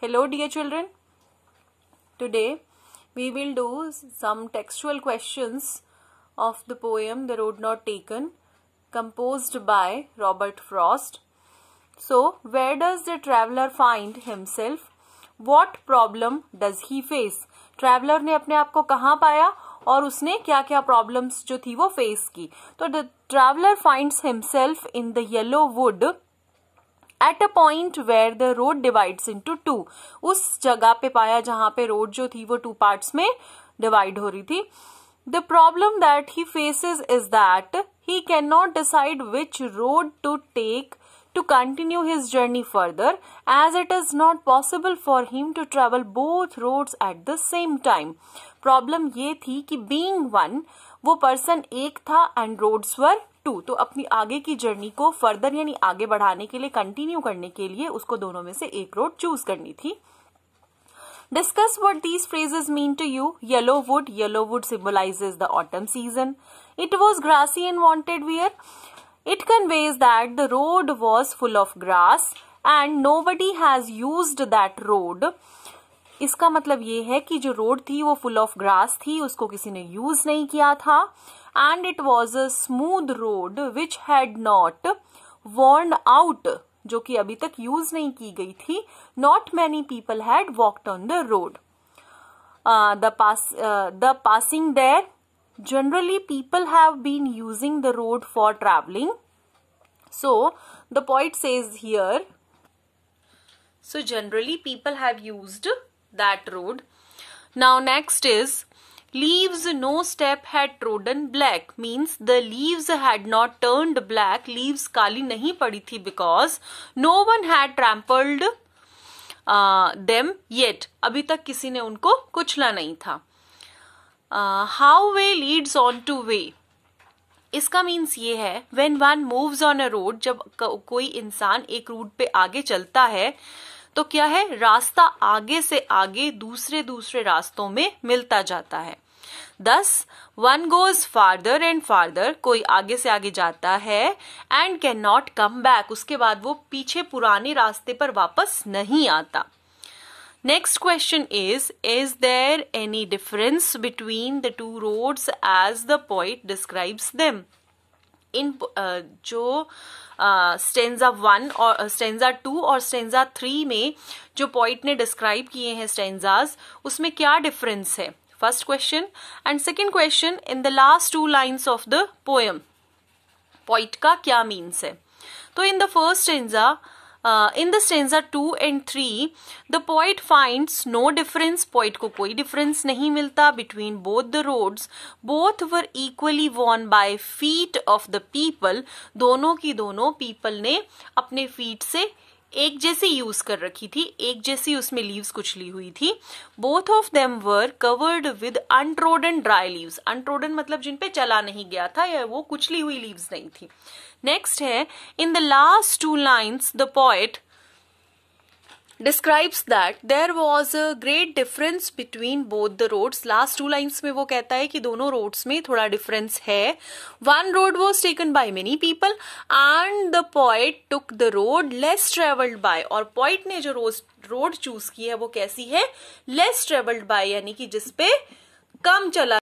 Hello dear children. Today we will do some textual questions of the poem The Road Not Taken composed by Robert Frost. So where does the traveler find himself? What problem does he face? Traveller ने अपने आप को कहाँ पाया और उसने क्या क्या प्रॉब्लम्स जो थी वो फेस की तो the traveller finds himself in the yellow wood at a point where the road divide into two उस जगह पे पाया जहां पे रोड जो थी वो टू पार्ट में डिवाइड हो रही थी the problem that he faces is that he can not decide which road to take to continue his journey further as it is not possible for him to travel both road at the same time problem ये थी कि being one वो person एक था and roads were to तो अपनी आगे की जर्नी को फर्दर यानी आगे बढ़ाने के लिए कंटिन्यू करने के लिए उसको दोनों में से एक रोड चूज करनी थी discuss what these phrases mean to you yellow wood yellow wood symbolises the autumn season it was grassy and wanted wear it can ways that the road was full of grass and nobody has use that road इसका मतलब ये है कि जो road थी वो full of grass थी उसको किसी ने यूज नहीं किया था and it was a smooth road which had not worn out जो कि अभी तक यूज नहीं की गई थी not many people had walked on the road the passing there generally people have been using the road for travelling so the point says here so generally people have used that road. Now, next is leaves no step had trodden black means the leaves had not turned black leaves kali nahi padi thi because no one had trampled uh, them yet abhi tak kisi ne unko kuchla nahi tha uh, how way leads on to way इसका means ये है when one moves on a road जब कोई इंसान एक root पे आगे चलता है तो क्या है रास्ता आगे से आगे दूसरे दूसरे रास्तों में मिलता जाता है thus one goes farther and farther कोई आगे से आगे जाता है and can not come back उसके बाद वो पीछे पुराने रास्ते पर वापस नहीं आता next question is is there any difference between the two roads as the point describes them in uh, जो स्टेंजा uh, वन uh, और स्टेंजा टू और स्टेंजा थ्री में जो पॉइंट ने डिस्क्राइब किए हैं स्टेंजाज उसमें क्या डिफरेंस है first question and second question in the last two lines of the poem poet का क्या मीन्स है तो in the first stanza uh, in the stanza two and three the poet finds no difference poet को कोई difference नहीं मिलता between both the roads both were equally worn by feet of the people दोनों की दोनों people ने अपने feet से एक जैसी यूज कर रखी थी एक जैसी उसमें लीव्स कुचली हुई थी both of them were covered with untrodden dry leaves untrodden मतलब जिन पे चला नहीं गया था या वो कुचली हुई लीव्स नहीं थी नेक्स्ट है in the last two lines the poet describes that there was a great difference between both the roads last two lines में वो कहता है कि दोनों रोड्स में थोड़ा डिफरेंस है one road was taken by many people and the poet took the road less travelled by और पॉइट ने जो रोज रोड चूज की है वो कैसी है लेस ट्रेवल्ड बाय यानी कि जिसपे कम चला